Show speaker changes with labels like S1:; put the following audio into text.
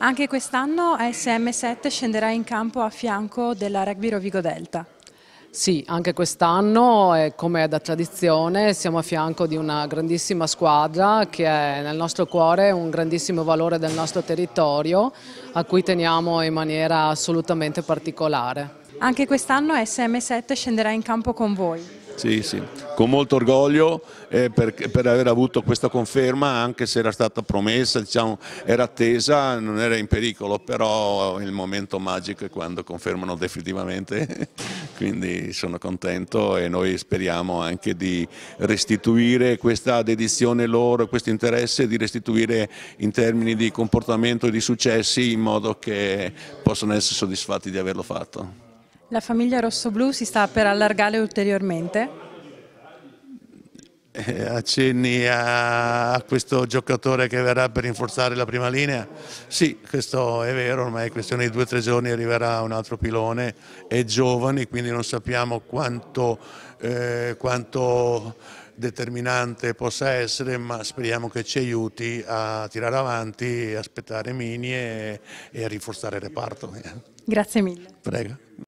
S1: Anche quest'anno sm 7 scenderà in campo a fianco della Rugby Rovigo Delta.
S2: Sì, anche quest'anno, eh, come è da tradizione, siamo a fianco di una grandissima squadra che è nel nostro cuore un grandissimo valore del nostro territorio, a cui teniamo in maniera
S1: assolutamente particolare. Anche quest'anno SM7 scenderà in campo con voi.
S3: Sì, sì. Con molto orgoglio eh, per, per, aver avuto questa conferma, anche se era stata promessa, diciamo, era attesa, non era in pericolo, però il momento magico è quando confermano definitivamente, quindi sono contento e noi speriamo anche di restituire questa dedizione loro, questo interesse, di restituire in termini di comportamento e di successi in modo che possano essere soddisfatti di averlo fatto.
S1: La famiglia rossoblù si sta per allargare ulteriormente?
S3: Eh, accenni a, questo giocatore che verrà per rinforzare la prima linea? Sì, questo è vero, ormai è questione di due o tre giorni arriverà un altro pilone, è giovane quindi non sappiamo quanto, eh, quanto determinante possa essere, ma speriamo che ci aiuti a tirare avanti, a aspettare mini e, e a rinforzare il reparto.
S1: Grazie mille.
S3: Prego.